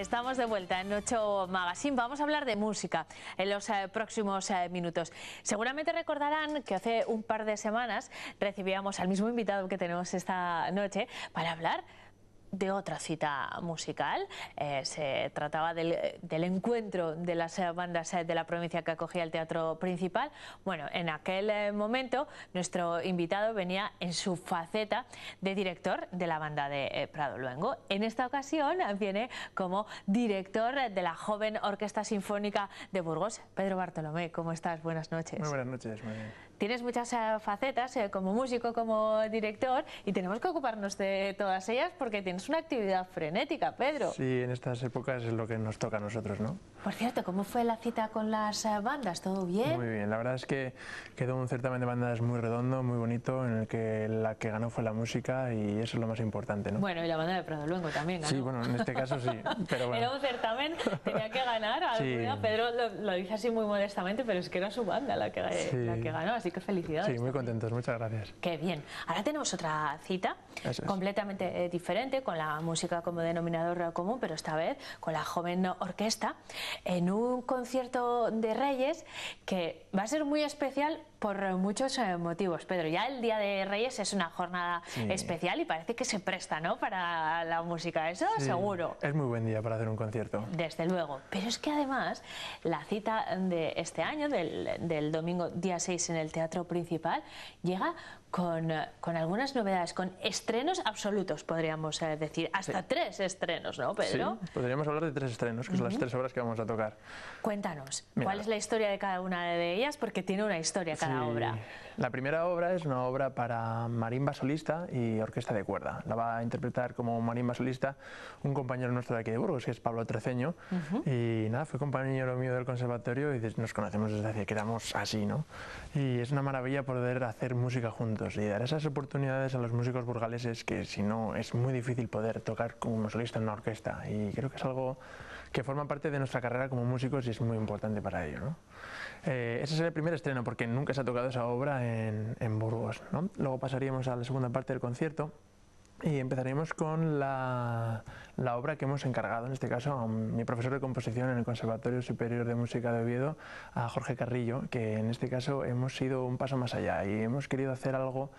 Estamos de vuelta en Ocho Magazine. Vamos a hablar de música en los eh, próximos eh, minutos. Seguramente recordarán que hace un par de semanas recibíamos al mismo invitado que tenemos esta noche para hablar de otra cita musical. Eh, se trataba del, encuentro de las eh, bandas eh, de la provincia que acogía el teatro principal. Bueno, en aquel momento nuestro invitado venía en su faceta de director de la banda de Prado Luengo. En esta ocasión viene como director de la joven Orquesta Sinfónica de Burgos. Pedro Bartolomé, ¿cómo estás? Buenas noches. Muy buenas noches tienes muchas eh, facetas eh, como músico, como director, y tenemos que ocuparnos de todas ellas porque tienes una actividad frenética, Pedro. Sí, en estas épocas es lo que nos toca a nosotros, ¿no? Por cierto, ¿cómo fue la cita con las eh, bandas? ¿Todo bien? Muy bien, la verdad es que quedó un certamen de bandas muy redondo, muy bonito, en el que la que ganó fue la música y eso es lo más importante, ¿no? Bueno, y la banda de Prado Luengo también ganó. Sí, bueno, en este caso sí, pero bueno. Era un certamen, tenía que ganar, Pedro lo, dice así muy modestamente, pero es que era su banda la que, la que ganó, así que felicidades. Sí, muy contentos, muchas gracias. Qué bien. Ahora tenemos otra cita, completamente eh, diferente, con la música como denominador común, pero esta vez con la joven orquesta, en un concierto de Reyes que va a ser muy especial por muchos eh, motivos, Pedro. Ya el Día de Reyes es una jornada especial y parece que se presta, ¿no? Para la música, eso sí, seguro. Es muy buen día para hacer un concierto. Desde luego. Pero es que además la cita de este año, del, del domingo día 6 en el Teatro Principal, llega con, eh, con algunas novedades, con estrenos absolutos, podríamos eh, decir. Hasta tres estrenos, ¿no, Pedro? Sí, podríamos hablar de tres estrenos, que son las tres obras que vamos a tocar. Cuéntanos, ¿cuál es la historia de cada una de ellas? Porque tiene una historia cada obra. La primera obra es una obra para marimba solista y orquesta de cuerda. La va a interpretar como marimba solista un compañero nuestro de aquí de Burgos, que es Pablo Treceño. Y nada, fue compañero mío del conservatorio y nos conocemos desde que éramos así, ¿no? Y es una maravilla poder hacer música juntos y dar esas oportunidades a los músicos burgaleses que si no es muy difícil poder tocar como solista en una orquesta y creo que es algo que forma parte de nuestra carrera como músicos y es muy importante para ello. ¿no? Eh, ese es el primer estreno porque nunca se ha tocado esa obra en, en Burgos. ¿no? Luego pasaríamos a la segunda parte del concierto y empezaremos con la, obra que hemos encargado, en este caso a mi profesor de composición en el Conservatorio Superior de Música de Oviedo, a Jorge Carrillo, que en este caso hemos ido un paso más allá y hemos querido hacer algo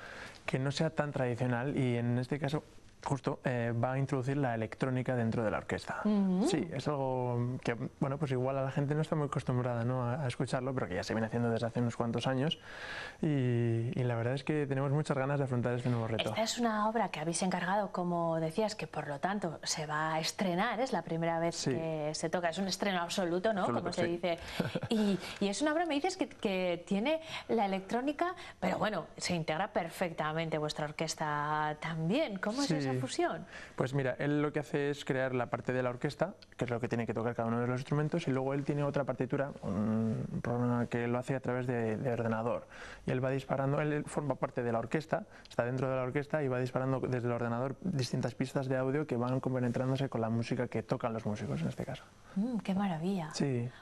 que no sea tan tradicional y en este caso justo eh, va a introducir la electrónica dentro de la orquesta. Sí, es algo que, bueno, pues igual a la gente no está muy acostumbrada ¿no? a, escucharlo, pero que ya se viene haciendo desde hace unos cuantos años y, la verdad es que tenemos muchas ganas de afrontar este nuevo reto. Esta es una obra que habéis encargado, como decías, que por lo tanto se va a estrenar, es la primera vez que se toca, es un estreno absoluto, ¿no? como se dice. Y, es una obra, me dices, que, tiene la electrónica, pero bueno, se integra perfectamente vuestra orquesta también. ¿Cómo es eso? fusión? Pues mira, él lo que hace es crear la parte de la orquesta, que es lo que tiene que tocar cada uno de los instrumentos, y luego él tiene otra partitura, un que lo hace a través de, ordenador. Y él va disparando, él forma parte de la orquesta, está dentro de la orquesta y va disparando desde el ordenador distintas pistas de audio que van compenetrándose con la música que tocan los músicos en este caso. Mm, ¡Qué maravilla!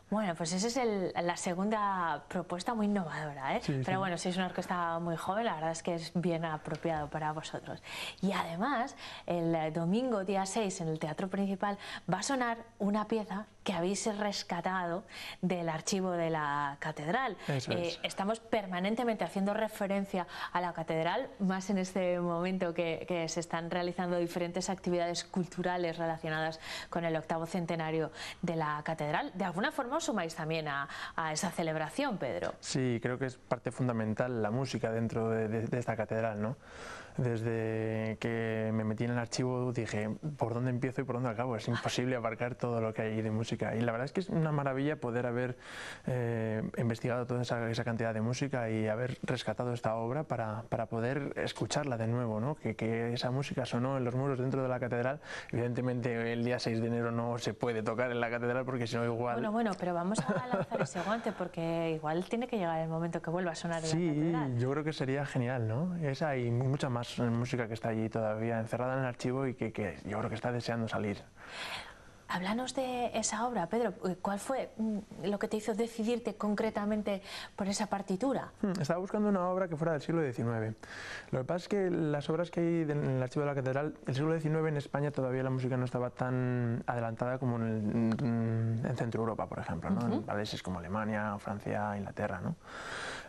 Bueno, pues esa es la segunda propuesta muy innovadora, ¿eh? Pero bueno, si es una orquesta muy joven, la verdad es que es bien apropiado para vosotros. Y además, el domingo día 6 en el Teatro Principal va a sonar una pieza que habéis rescatado del archivo de la catedral. Eh, estamos permanentemente haciendo referencia a la catedral, más en este momento que, se están realizando diferentes actividades culturales relacionadas con el octavo centenario de la catedral. De alguna forma os sumáis también a, esa celebración, Pedro. Sí, creo que es parte fundamental la música dentro de, esta catedral, ¿no? desde que me metí en el archivo dije, ¿por dónde empiezo y por dónde acabo? Es imposible abarcar todo lo que hay de música y la verdad es que es una maravilla poder haber eh, investigado toda esa, cantidad de música y haber rescatado esta obra para, para poder escucharla de nuevo, ¿no? que, que, esa música sonó en los muros dentro de la catedral. Evidentemente el día 6 de enero no se puede tocar en la catedral porque si no igual... Bueno, bueno, pero vamos a lanzar ese guante porque igual tiene que llegar el momento que vuelva a sonar en la catedral. Sí, yo creo que sería genial, ¿no? Esa y mucha más música que está allí todavía encerrada en el archivo y que, que yo creo que está deseando salir. Háblanos de esa obra, Pedro. Eh, ¿Cuál fue mm, lo que te hizo decidirte concretamente por esa partitura? Hmm, estaba buscando una obra que fuera del siglo XIX. Lo que pasa es que las obras que hay en el archivo de la catedral, el siglo XIX en España todavía la música no estaba tan adelantada como en, mm, Centro Europa, por ejemplo, ¿no? en países como Alemania, Francia, Inglaterra. ¿no?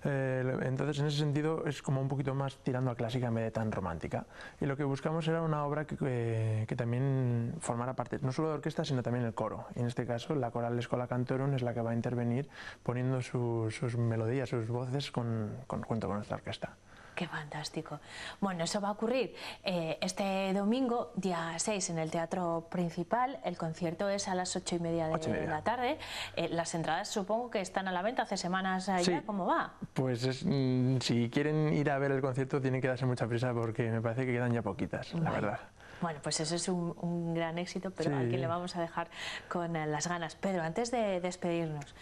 Eh, entonces, en ese sentido, es como un poquito más tirando a clásica en vez de tan romántica. Y lo que buscamos era una obra que, también formara parte, no solo de orquesta, también el coro. en este caso, la coral Escola Cantorum es la que va a intervenir poniendo sus melodías, sus voces con, con, junto con nuestra orquesta. Qué fantástico. Bueno, eso va a ocurrir eh, este domingo, día 6, en el Teatro Principal. El concierto es a las 8 y media de, la tarde. Eh, las entradas supongo que están a la venta hace semanas ¿Cómo va? Pues mm, si quieren ir a ver el concierto tienen que darse mucha prisa porque me parece que quedan ya poquitas, la verdad. Bueno, pues eso es un, gran éxito, pero aquí le vamos a dejar con eh, las ganas. Pedro, antes de despedirnos,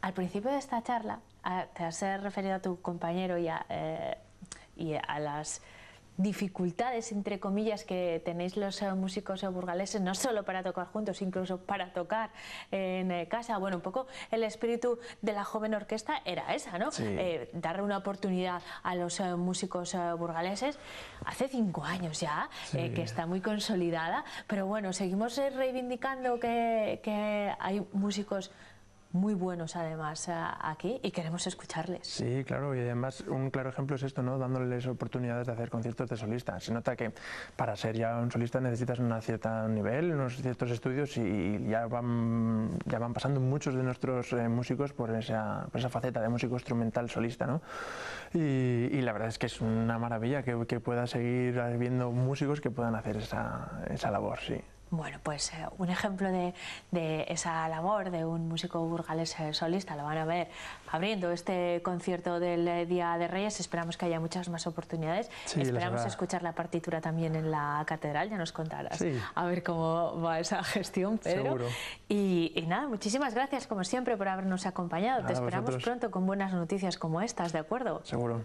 al principio de esta charla ah, te has eh, referido a tu compañero y eh, y a las dificultades, entre comillas, que tenéis los eh, músicos eh, burgaleses, no solo para tocar juntos, incluso para tocar eh, en casa. Bueno, un poco el espíritu de la joven orquesta era esa, ¿no? darle una oportunidad a los músicos burgaleses. Hace cinco años ya, que está muy consolidada, pero bueno, seguimos reivindicando que hay músicos muy buenos además aquí y queremos escucharles. Sí, claro, y además un claro ejemplo es esto, ¿no? dándoles oportunidades de hacer conciertos de solista. Se nota que para ser ya un solista necesitas un cierto nivel, unos ciertos estudios y ya van, ya van pasando muchos de nuestros eh, músicos por esa, esa, faceta de músico instrumental solista. ¿no? Y, la verdad es que es una maravilla que, pueda seguir habiendo músicos que puedan hacer esa, esa labor, sí. Bueno, pues eh, un ejemplo de, esa labor de un músico burgalés eh, solista lo van a ver abriendo este concierto del eh, Día de Reyes. Esperamos que haya muchas más oportunidades. Esperamos escuchar la partitura también en la catedral, ya nos contarás. A ver cómo va esa gestión, pero Y, nada, muchísimas gracias como siempre por habernos acompañado. Te esperamos pronto con buenas noticias como estas, ¿de acuerdo? Seguro.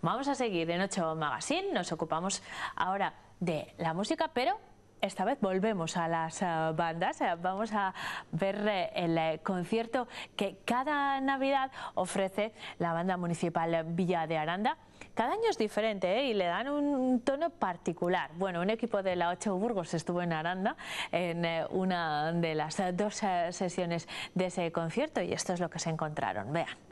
Vamos a seguir en Ocho Magazine. Nos ocupamos ahora de la música, pero esta vez volvemos a las eh, bandas, eh, vamos a ver eh, el concierto que cada Navidad ofrece la banda municipal Villa de Aranda. Cada año es diferente y le dan un tono particular. Bueno, un equipo de la Ocho Burgos estuvo en Aranda en una de las dos sesiones de ese concierto y esto es lo que se encontraron. Vean.